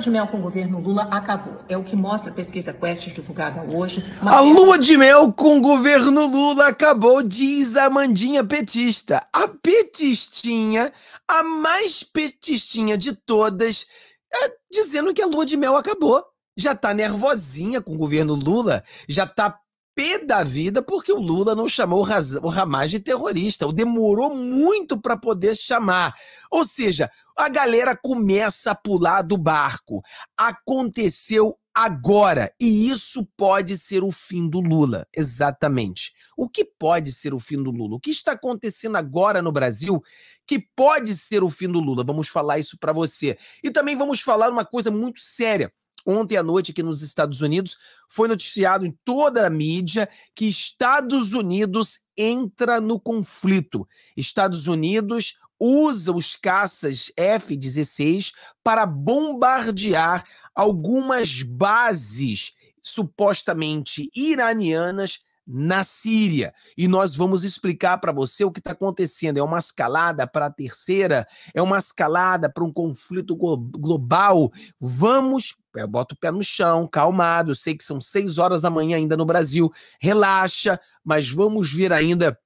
lua de mel com o governo Lula acabou. É o que mostra a pesquisa Quest divulgada hoje. Uma... A lua de mel com o governo Lula acabou, diz a Mandinha petista. A petistinha, a mais petistinha de todas, é dizendo que a lua de mel acabou já tá nervosinha com o governo Lula, já tá pé da vida porque o Lula não chamou o Hamas de terrorista. O demorou muito para poder chamar. Ou seja, a galera começa a pular do barco. Aconteceu agora. E isso pode ser o fim do Lula. Exatamente. O que pode ser o fim do Lula? O que está acontecendo agora no Brasil que pode ser o fim do Lula? Vamos falar isso para você. E também vamos falar uma coisa muito séria ontem à noite aqui nos Estados Unidos, foi noticiado em toda a mídia que Estados Unidos entra no conflito. Estados Unidos usa os caças F-16 para bombardear algumas bases supostamente iranianas na Síria. E nós vamos explicar para você o que está acontecendo. É uma escalada para a terceira, é uma escalada para um conflito global. Vamos, eu boto o pé no chão, calmado. Sei que são seis horas da manhã ainda no Brasil, relaxa, mas vamos ver ainda.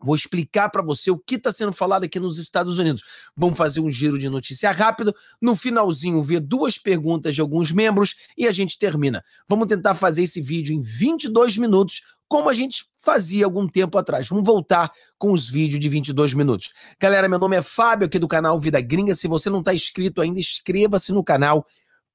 Vou explicar para você o que está sendo falado aqui nos Estados Unidos. Vamos fazer um giro de notícia rápido. No finalzinho, ver duas perguntas de alguns membros e a gente termina. Vamos tentar fazer esse vídeo em 22 minutos como a gente fazia algum tempo atrás. Vamos voltar com os vídeos de 22 minutos. Galera, meu nome é Fábio, aqui do canal Vida Gringa. Se você não está inscrito ainda, inscreva-se no canal.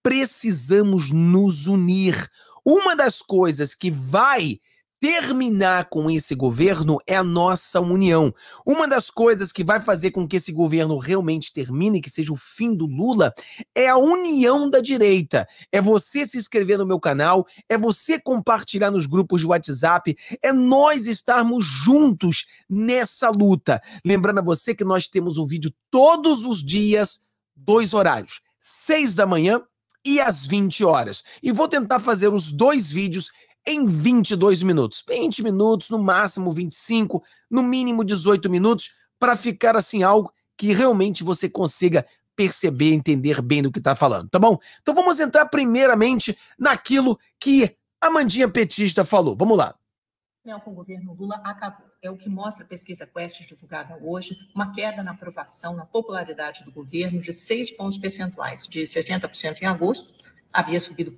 Precisamos nos unir. Uma das coisas que vai terminar com esse governo é a nossa união. Uma das coisas que vai fazer com que esse governo realmente termine, que seja o fim do Lula, é a união da direita. É você se inscrever no meu canal, é você compartilhar nos grupos de WhatsApp, é nós estarmos juntos nessa luta. Lembrando a você que nós temos um vídeo todos os dias, dois horários. Seis da manhã e às 20 horas. E vou tentar fazer os dois vídeos em 22 minutos. 20 minutos, no máximo 25, no mínimo 18 minutos, para ficar assim algo que realmente você consiga perceber, entender bem do que está falando, tá bom? Então vamos entrar primeiramente naquilo que a Mandinha Petista falou. Vamos lá. Com o governo Lula acabou. É o que mostra a pesquisa Quest divulgada hoje, uma queda na aprovação, na popularidade do governo de seis pontos percentuais, de 60% em agosto havia subido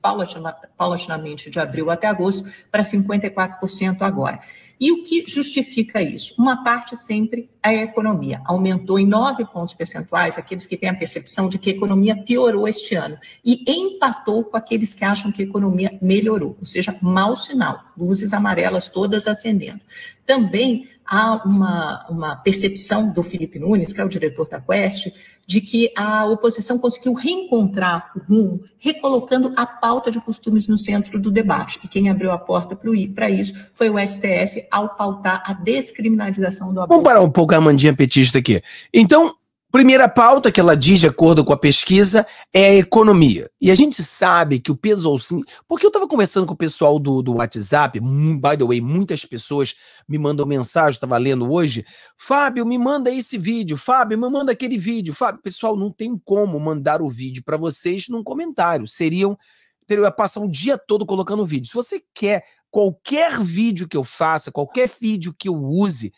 paulatinamente de abril até agosto para 54% agora. E o que justifica isso? Uma parte sempre é a economia. Aumentou em nove pontos percentuais aqueles que têm a percepção de que a economia piorou este ano e empatou com aqueles que acham que a economia melhorou, ou seja, mau sinal, luzes amarelas todas acendendo. Também há uma, uma percepção do Felipe Nunes, que é o diretor da Quest, de que a oposição conseguiu reencontrar o rumo, recolocando a pauta de costumes no centro do debate. E quem abriu a porta para isso foi o STF, ao pautar a descriminalização do aborto. Vamos parar um pouco a mandinha petista aqui. Então, Primeira pauta que ela diz, de acordo com a pesquisa, é a economia. E a gente sabe que o peso sim. Porque eu estava conversando com o pessoal do, do WhatsApp, by the way, muitas pessoas me mandam mensagem, estava lendo hoje. Fábio, me manda esse vídeo. Fábio, me manda aquele vídeo. Fábio, pessoal, não tem como mandar o vídeo para vocês num comentário. Seriam. Teria passar um dia todo colocando vídeo. Se você quer qualquer vídeo que eu faça, qualquer vídeo que eu use,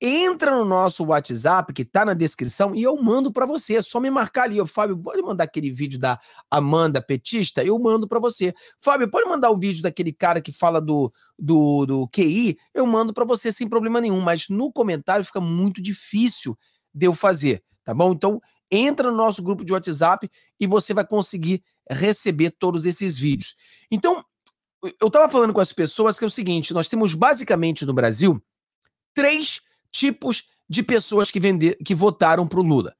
entra no nosso WhatsApp, que tá na descrição, e eu mando para você. É só me marcar ali, ó, Fábio, pode mandar aquele vídeo da Amanda Petista? Eu mando para você. Fábio, pode mandar o vídeo daquele cara que fala do, do, do QI? Eu mando para você sem problema nenhum, mas no comentário fica muito difícil de eu fazer, tá bom? Então, entra no nosso grupo de WhatsApp e você vai conseguir receber todos esses vídeos. Então, eu estava falando com as pessoas que é o seguinte, nós temos basicamente no Brasil três tipos de pessoas que, vender, que votaram para o Lula.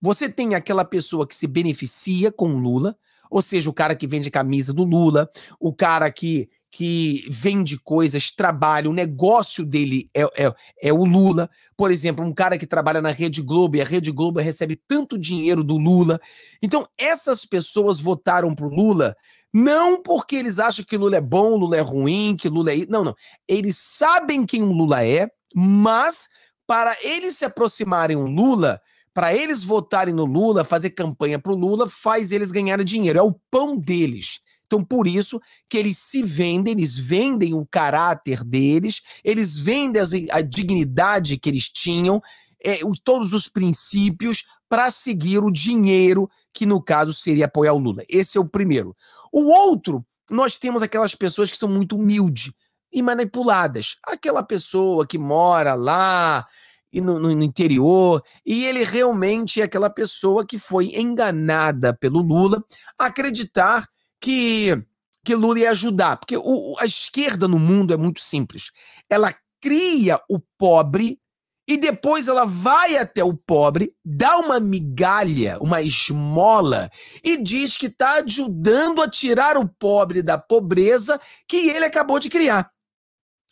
Você tem aquela pessoa que se beneficia com o Lula, ou seja, o cara que vende camisa do Lula, o cara que, que vende coisas, trabalha, o negócio dele é, é, é o Lula. Por exemplo, um cara que trabalha na Rede Globo e a Rede Globo recebe tanto dinheiro do Lula. Então, essas pessoas votaram para o Lula não porque eles acham que Lula é bom, Lula é ruim, que Lula é. Não, não. Eles sabem quem o Lula é mas para eles se aproximarem do Lula, para eles votarem no Lula, fazer campanha para o Lula, faz eles ganharem dinheiro. É o pão deles. Então, por isso que eles se vendem, eles vendem o caráter deles, eles vendem a dignidade que eles tinham, é, todos os princípios para seguir o dinheiro, que no caso seria apoiar o Lula. Esse é o primeiro. O outro, nós temos aquelas pessoas que são muito humildes, e manipuladas. Aquela pessoa que mora lá e no, no, interior, e ele realmente é aquela pessoa que foi enganada pelo Lula acreditar que, que Lula ia ajudar. Porque o, a esquerda no mundo é muito simples. Ela cria o pobre e depois ela vai até o pobre, dá uma migalha, uma esmola e diz que está ajudando a tirar o pobre da pobreza que ele acabou de criar.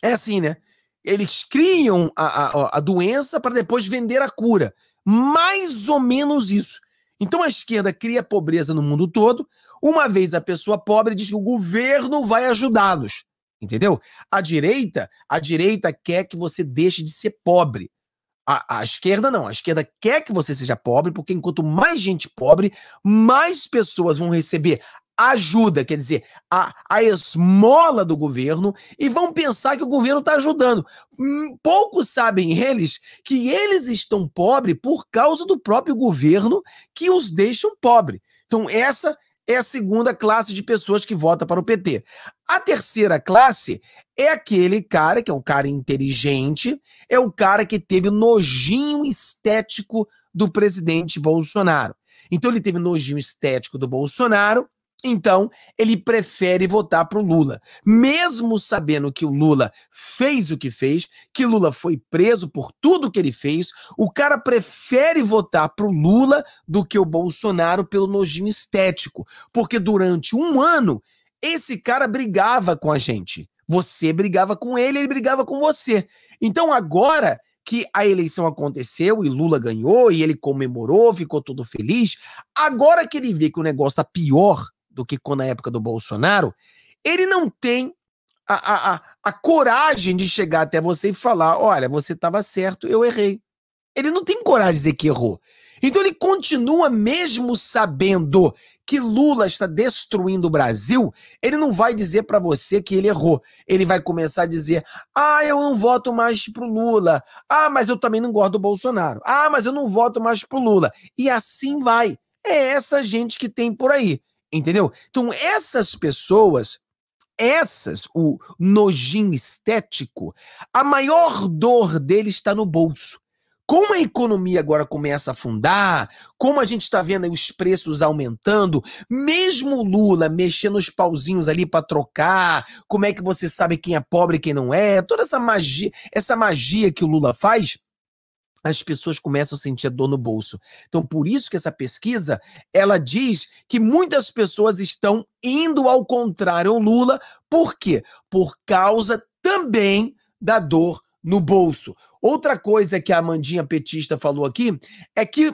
É assim, né? Eles criam a, a, a doença para depois vender a cura. Mais ou menos isso. Então a esquerda cria pobreza no mundo todo. Uma vez a pessoa pobre diz que o governo vai ajudá-los. Entendeu? A direita, a direita quer que você deixe de ser pobre. A, a, esquerda não. A esquerda quer que você seja pobre, porque enquanto mais gente pobre, mais pessoas vão receber ajuda, quer dizer, a, a esmola do governo, e vão pensar que o governo está ajudando. Hum, poucos sabem eles que eles estão pobres por causa do próprio governo que os deixam pobres. Então, essa é a segunda classe de pessoas que vota para o PT. A terceira classe é aquele cara que é um cara inteligente, é o cara que teve nojinho estético do presidente Bolsonaro. Então ele teve nojinho estético do Bolsonaro então, ele prefere votar para o Lula, mesmo sabendo que o Lula fez o que fez, que Lula foi preso por tudo que ele fez, o cara prefere votar para o Lula do que o Bolsonaro pelo nojinho estético, porque durante um ano esse cara brigava com a gente, você brigava com ele, ele brigava com você. Então agora que a eleição aconteceu e Lula ganhou e ele comemorou, ficou todo feliz, agora que ele vê que o negócio tá pior do que quando na é época do Bolsonaro, ele não tem a, a, a coragem de chegar até você e falar: olha, você estava certo, eu errei. Ele não tem coragem de dizer que errou. Então ele continua, mesmo sabendo que Lula está destruindo o Brasil, ele não vai dizer para você que ele errou. Ele vai começar a dizer: ah, eu não voto mais pro Lula. Ah, mas eu também não gosto do Bolsonaro. Ah, mas eu não voto mais pro Lula. E assim vai. É essa gente que tem por aí. Entendeu? Então, essas pessoas, essas, o nojinho estético, a maior dor dele está no bolso. Como a economia agora começa a afundar, como a gente está vendo os preços aumentando, mesmo Lula mexendo os pauzinhos ali para trocar, como é que você sabe quem é pobre e quem não é, toda essa magia, essa magia que o Lula faz, as pessoas começam a sentir a dor no bolso. Então, por isso que essa pesquisa, ela diz que muitas pessoas estão indo ao contrário ao Lula, por quê? Por causa também da dor no bolso. Outra coisa que a Amandinha petista falou aqui é que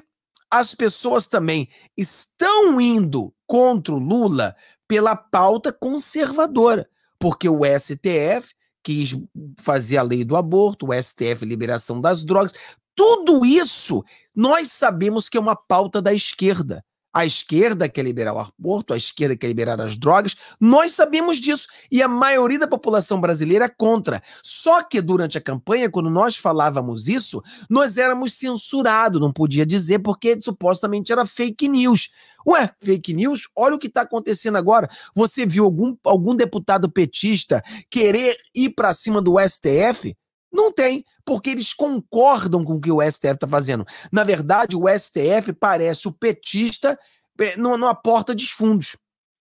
as pessoas também estão indo contra o Lula pela pauta conservadora, porque o STF quis fazer a lei do aborto, o STF liberação das drogas, tudo isso nós sabemos que é uma pauta da esquerda. A esquerda quer liberar o aborto, a esquerda quer liberar as drogas, nós sabemos disso. E a maioria da população brasileira é contra. Só que durante a campanha, quando nós falávamos isso, nós éramos censurados, não podia dizer, porque supostamente era fake news. Ué, fake news? Olha o que está acontecendo agora. Você viu algum, algum deputado petista querer ir para cima do STF? Não tem, porque eles concordam com o que o STF está fazendo. Na verdade, o STF parece o petista eh, numa porta de fundos.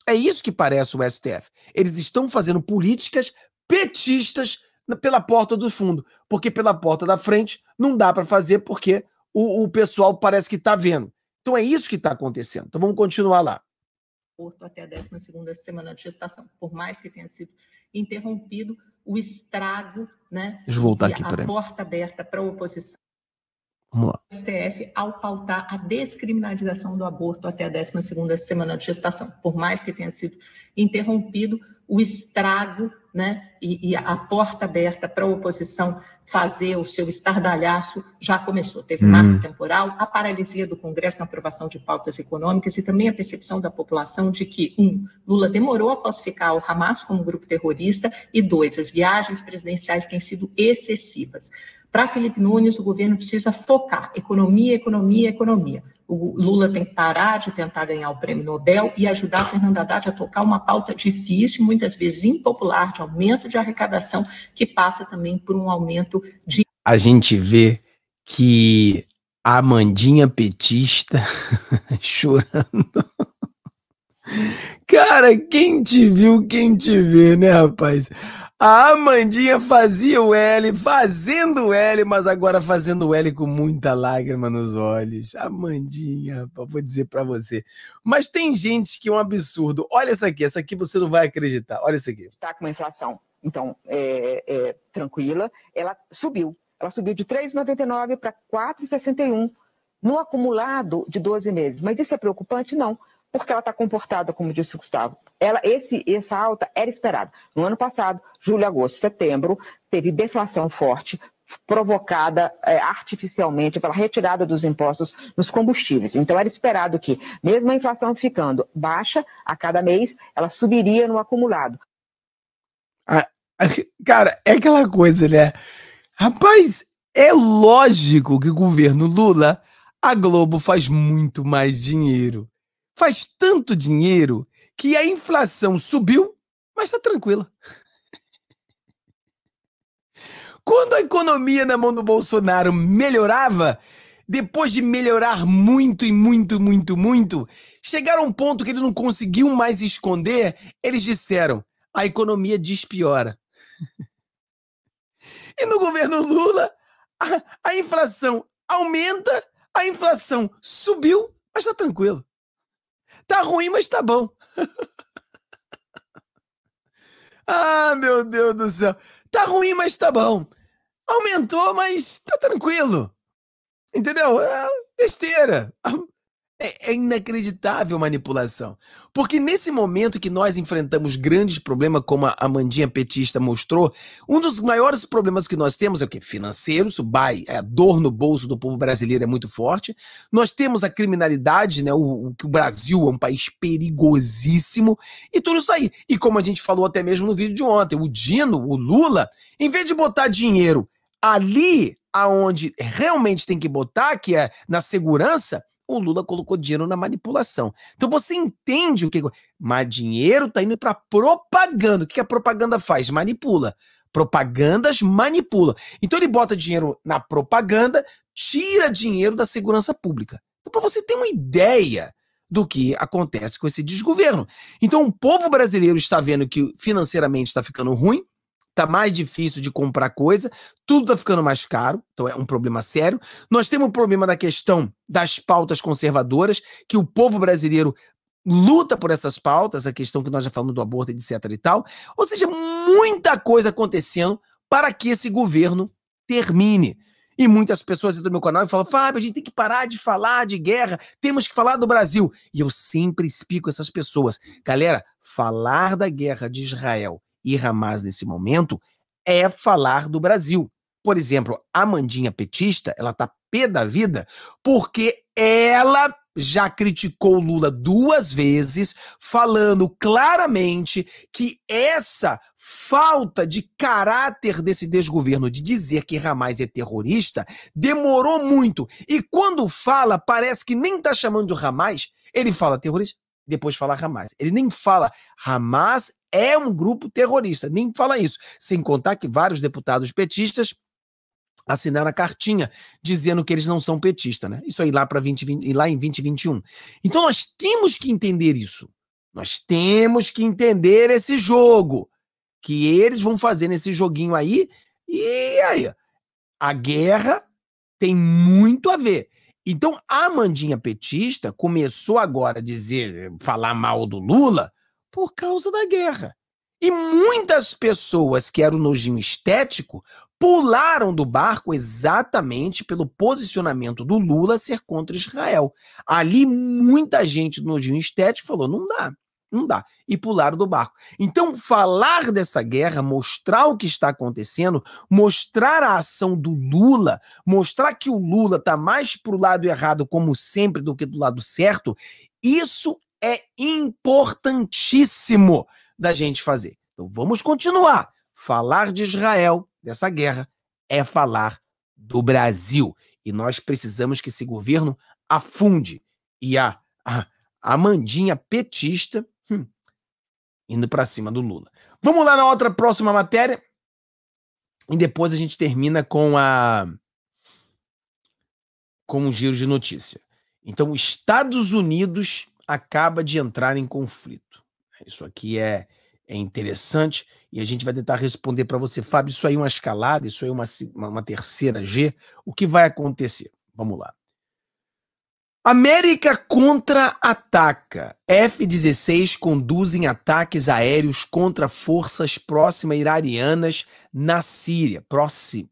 É isso que parece o STF. Eles estão fazendo políticas petistas pela porta do fundo, porque pela porta da frente não dá para fazer porque o, o, pessoal parece que está vendo. Então é isso que está acontecendo. Então vamos continuar lá. até a 12 semana de gestação. Por mais que tenha sido interrompido, o estrago né? Deixa eu voltar aqui, peraí. A porta aberta para a oposição. Vamos lá. STF ao pautar a descriminalização do aborto até a 12 segunda semana de gestação. Por mais que tenha sido interrompido, o estrago né? E, e a porta aberta para a oposição fazer o seu estardalhaço já começou. Teve hum. marco temporal, a paralisia do Congresso na aprovação de pautas econômicas e também a percepção da população de que, um, Lula demorou a classificar o Hamas como grupo terrorista e, dois, as viagens presidenciais têm sido excessivas. Para Felipe Nunes, o governo precisa focar economia, economia, economia. O Lula tem que parar de tentar ganhar o prêmio Nobel e ajudar a Fernanda Haddad a tocar uma pauta difícil, muitas vezes impopular, de aumento de arrecadação, que passa também por um aumento de. A gente vê que a Mandinha petista chorando. Cara, quem te viu, quem te vê, né, rapaz? A Amandinha fazia o L, fazendo o L, mas agora fazendo o L com muita lágrima nos olhos. Amandinha, vou dizer para você. Mas tem gente que é um absurdo. Olha essa aqui, essa aqui você não vai acreditar. Olha isso aqui. Está com uma inflação, então, é, é, tranquila. Ela subiu. Ela subiu de 3,99 para 4,61 no acumulado de 12 meses. Mas isso é preocupante? Não. Não porque ela está comportada, como disse o Gustavo. Ela, esse, essa alta era esperada. No ano passado, julho, agosto, setembro, teve deflação forte, provocada é, artificialmente pela retirada dos impostos nos combustíveis. Então era esperado que, mesmo a inflação ficando baixa a cada mês, ela subiria no acumulado. Ah, cara, é aquela coisa, né? Rapaz, é lógico que o governo Lula, a Globo faz muito mais dinheiro faz tanto dinheiro que a inflação subiu, mas está tranquila. Quando a economia na mão do Bolsonaro melhorava, depois de melhorar muito e muito, muito, muito, chegaram a um ponto que ele não conseguiu mais esconder, eles disseram: a economia despiora. e no governo Lula, a, a inflação aumenta, a inflação subiu, mas está tranquilo. Tá ruim, mas tá bom. ah, meu Deus do céu. Tá ruim, mas tá bom. Aumentou, mas tá tranquilo. Entendeu? É besteira. É, é inacreditável manipulação. Porque nesse momento que nós enfrentamos grandes problemas, como a Amandinha Petista mostrou, um dos maiores problemas que nós temos é o quê? Financeiro, isso vai, é a dor no bolso do povo brasileiro é muito forte. Nós temos a criminalidade, né? O, o, o Brasil é um país perigosíssimo, e tudo isso aí. E como a gente falou até mesmo no vídeo de ontem, o Dino, o Lula, em vez de botar dinheiro ali aonde realmente tem que botar, que é na segurança, o Lula colocou dinheiro na manipulação. Então você entende o que. Mas dinheiro está indo para propaganda. O que a propaganda faz? Manipula. Propagandas manipula. Então ele bota dinheiro na propaganda, tira dinheiro da segurança pública. Então, para você ter uma ideia do que acontece com esse desgoverno. Então, o povo brasileiro está vendo que financeiramente está ficando ruim, tá mais difícil de comprar coisa, tudo tá ficando mais caro, então é um problema sério. Nós temos o um problema da questão das pautas conservadoras, que o povo brasileiro luta por essas pautas, a questão que nós já falamos do aborto, etc e tal. Ou seja, muita coisa acontecendo para que esse governo termine. E muitas pessoas entram no meu canal e falam: Fábio, a gente tem que parar de falar de guerra, temos que falar do Brasil. E eu sempre explico essas pessoas: galera, falar da guerra de Israel e Hamas nesse momento é falar do Brasil. Por exemplo, a Mandinha petista, ela tá pé da vida porque ela já criticou Lula duas vezes, falando claramente que essa falta de caráter desse desgoverno de dizer que Ramais é terrorista demorou muito. E quando fala, parece que nem tá chamando de Ramais, ele fala terrorista depois falar Hamas. Ele nem fala Hamas é um grupo terrorista, nem fala isso. Sem contar que vários deputados petistas assinaram a cartinha dizendo que eles não são petistas, né? Isso aí lá para 20, e lá em 2021. Então nós temos que entender isso. Nós temos que entender esse jogo que eles vão fazer nesse joguinho aí. E aí, a guerra tem muito a ver então a Mandinha petista começou agora a dizer, falar mal do Lula por causa da guerra. E muitas pessoas que eram nojinho estético pularam do barco exatamente pelo posicionamento do Lula ser contra Israel. Ali muita gente do nojinho estético falou: não dá. Não dá. E pular do barco. Então, falar dessa guerra, mostrar o que está acontecendo, mostrar a ação do Lula, mostrar que o Lula está mais para o lado errado, como sempre, do que do lado certo, isso é importantíssimo da gente fazer. Então, vamos continuar. Falar de Israel, dessa guerra, é falar do Brasil. E nós precisamos que esse governo afunde. E a, a, a mandinha petista indo para cima do Lula. Vamos lá na outra próxima matéria. E depois a gente termina com a com um giro de notícia. Então, Estados Unidos acaba de entrar em conflito. Isso aqui é, é interessante e a gente vai tentar responder para você, Fábio. Isso aí é uma escalada, isso aí é uma, uma terceira G. O que vai acontecer? Vamos lá. América contra-ataca. F-16 conduzem ataques aéreos contra forças próximas iranianas na Síria. Próximo.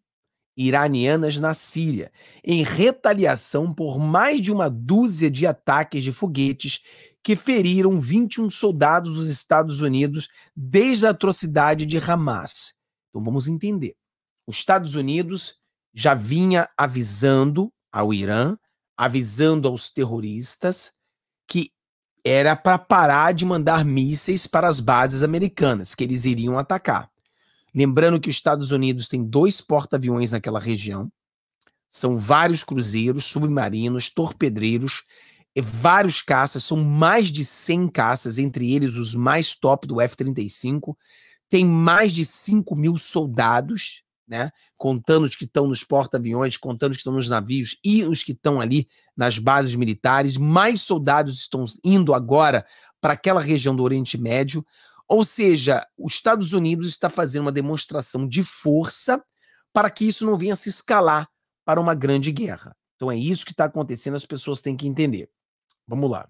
Iranianas na Síria, em retaliação por mais de uma dúzia de ataques de foguetes que feriram 21 soldados dos Estados Unidos desde a atrocidade de Hamas. Então vamos entender. Os Estados Unidos já vinha avisando ao Irã avisando aos terroristas que era para parar de mandar mísseis para as bases americanas, que eles iriam atacar. Lembrando que os Estados Unidos tem dois porta-aviões naquela região, são vários cruzeiros, submarinos, torpedreiros, vários caças, são mais de 100 caças, entre eles os mais top do F-35. Tem mais de 5 mil soldados né? contando os que estão nos porta-aviões, contando os que estão nos navios e os que estão ali nas bases militares. Mais soldados estão indo agora para aquela região do Oriente Médio. Ou seja, os Estados Unidos está fazendo uma demonstração de força para que isso não venha se escalar para uma grande guerra. Então é isso que está acontecendo, as pessoas têm que entender. Vamos lá.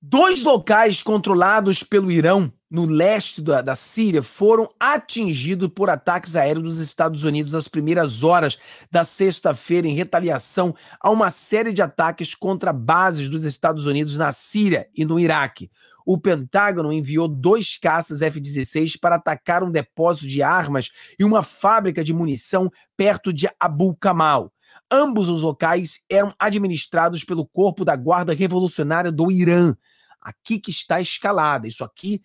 Dois locais controlados pelo Irã, no leste da, da, Síria, foram atingidos por ataques aéreos dos Estados Unidos nas primeiras horas da sexta-feira, em retaliação a uma série de ataques contra bases dos Estados Unidos na Síria e no Iraque. O Pentágono enviou dois caças F-16 para atacar um depósito de armas e uma fábrica de munição perto de Abu Kamal Ambos os locais eram administrados pelo corpo da Guarda Revolucionária do Irã. Aqui que está a escalada, isso aqui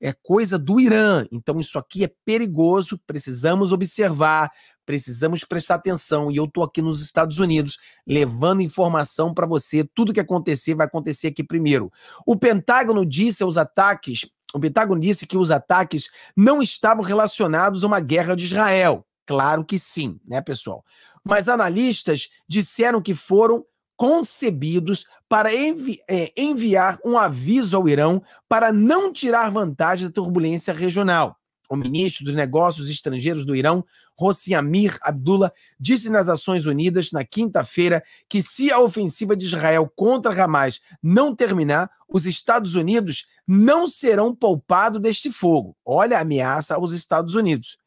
é coisa do Irã, então isso aqui é perigoso, precisamos observar, precisamos prestar atenção. E eu estou aqui nos Estados Unidos levando informação para você. Tudo que acontecer vai acontecer aqui primeiro. O Pentágono disse aos ataques, o Pentágono disse que os ataques não estavam relacionados a uma guerra de Israel. Claro que sim, né, pessoal? mas analistas disseram que foram concebidos para envi é, enviar um aviso ao Irã para não tirar vantagem da turbulência regional. O ministro dos Negócios Estrangeiros do Irã, Hossein Amir Abdullah, disse nas Nações Unidas na quinta-feira que se a ofensiva de Israel contra Hamas não terminar, os Estados Unidos não serão poupados deste fogo. Olha a ameaça aos Estados Unidos.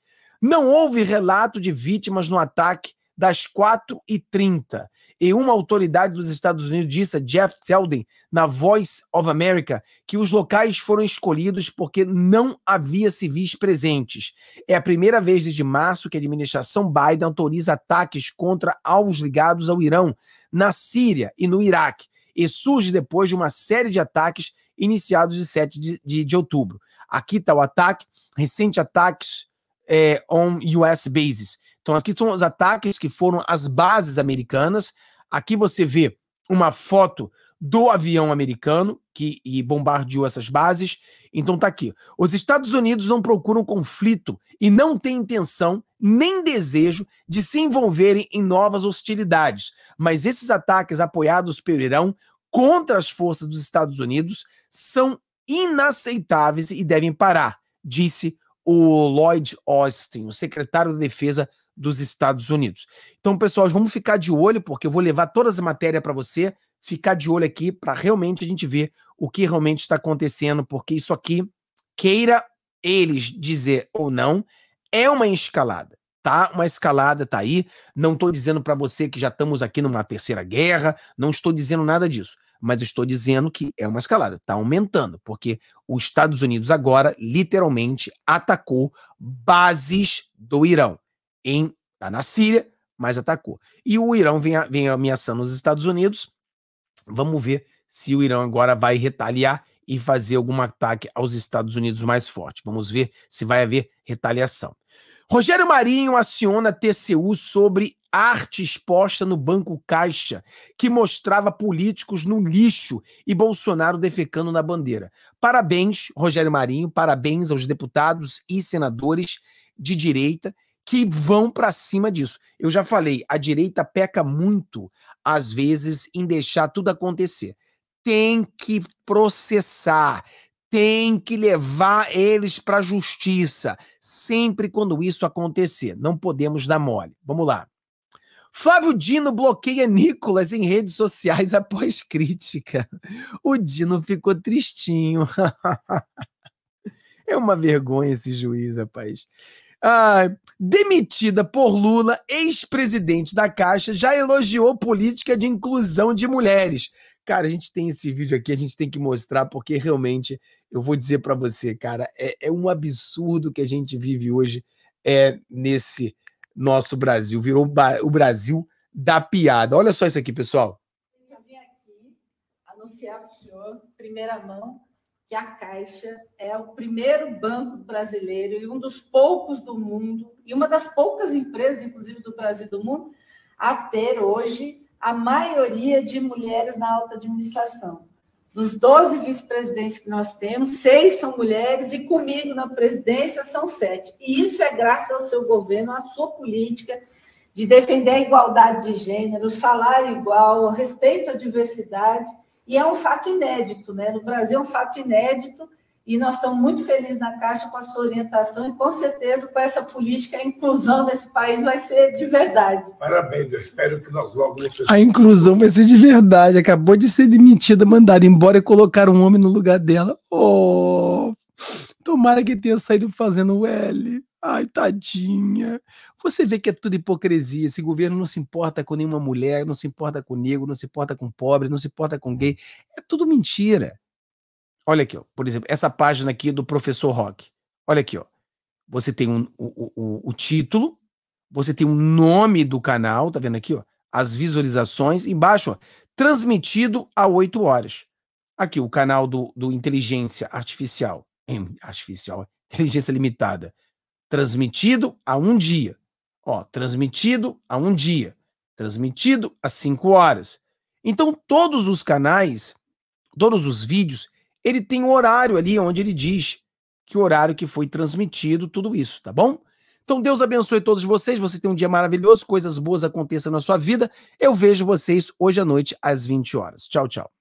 Não houve relato de vítimas no ataque das 4h30. E uma autoridade dos Estados Unidos disse a Jeff Selden, na Voice of America, que os locais foram escolhidos porque não havia civis presentes. É a primeira vez desde março que a administração Biden autoriza ataques contra alvos ligados ao Irã, na Síria e no Iraque, e surge depois de uma série de ataques iniciados de 7 de, de, de outubro. Aqui está o ataque, recente ataques é, on US bases então, aqui são os ataques que foram as bases americanas. Aqui você vê uma foto do avião americano que bombardeou essas bases. Então tá aqui. Os Estados Unidos não procuram conflito e não têm intenção nem desejo de se envolverem em novas hostilidades, mas esses ataques apoiados pelo Irã contra as forças dos Estados Unidos são inaceitáveis e devem parar, disse o Lloyd Austin, o secretário da Defesa dos Estados Unidos. Então, pessoal, vamos ficar de olho, porque eu vou levar todas as matérias para você, ficar de olho aqui para realmente a gente ver o que realmente está acontecendo, porque isso aqui, queira eles dizer ou não, é uma escalada, tá? Uma escalada tá aí. Não estou dizendo para você que já estamos aqui numa terceira guerra, não estou dizendo nada disso mas estou dizendo que é uma escalada, está aumentando, porque os Estados Unidos agora literalmente atacou bases do Irã em tá na Síria, mas atacou. E o Irã vem, vem ameaçando os Estados Unidos. Vamos ver se o Irã agora vai retaliar e fazer algum ataque aos Estados Unidos mais forte. Vamos ver se vai haver retaliação. Rogério Marinho aciona TCU sobre arte exposta no Banco Caixa, que mostrava políticos no lixo e Bolsonaro defecando na bandeira. Parabéns, Rogério Marinho, parabéns aos deputados e senadores de direita que vão para cima disso. Eu já falei, a direita peca muito, às vezes, em deixar tudo acontecer. Tem que processar, tem que levar eles para a justiça, sempre quando isso acontecer. Não podemos dar mole. Vamos lá. Flávio Dino bloqueia Nicolas em redes sociais após crítica. O Dino ficou tristinho. é uma vergonha esse juiz, rapaz. Ah, demitida por Lula, ex-presidente da Caixa, já elogiou política de inclusão de mulheres. Cara, a gente tem esse vídeo aqui, a gente tem que mostrar, porque realmente, eu vou dizer para você, cara, é, é, um absurdo que a gente vive hoje é nesse nosso Brasil. Virou o Brasil da piada. Olha só isso aqui, pessoal. Eu vim aqui anunciar para o senhor, primeira mão, que a Caixa é o primeiro banco brasileiro e um dos poucos do mundo, e uma das poucas empresas, inclusive do Brasil e do mundo, a ter hoje a maioria de mulheres na alta administração. Dos 12 vice-presidentes que nós temos, seis são mulheres e comigo na presidência são sete. E isso é graças ao seu governo, à sua política de defender a igualdade de gênero, o salário igual, o respeito à diversidade e é um fato inédito, né? No Brasil é um fato inédito e nós estamos muito felizes na Caixa com a sua orientação e com certeza com essa política a inclusão nesse país vai ser de verdade. Parabéns, eu espero que nós logo... A inclusão vai ser de verdade, acabou de ser demitida, mandada embora e colocar um homem no lugar dela. Oh, tomara que tenha saído fazendo o L. Ai, tadinha. Você vê que é tudo hipocrisia. Esse governo não se importa com nenhuma mulher, não se importa com negro, não se importa com pobre, não se importa com gay. É tudo mentira. Olha aqui, ó. por exemplo, essa página aqui é do professor Rock. Olha aqui, ó. Você tem um, o, o, o título, você tem o um nome do canal, tá vendo aqui, ó? As visualizações, embaixo, ó, transmitido a 8 horas. Aqui, o canal do, do Inteligência Artificial. Artificial, inteligência limitada transmitido a um dia. Ó, transmitido a um dia, transmitido a cinco horas. Então, todos os canais, todos os vídeos, ele tem um horário ali onde ele diz que horário que foi transmitido, tudo isso, tá bom? Então, Deus abençoe todos vocês. Você tem um dia maravilhoso, coisas boas aconteçam na sua vida. Eu vejo vocês hoje à noite às 20 horas. Tchau, tchau.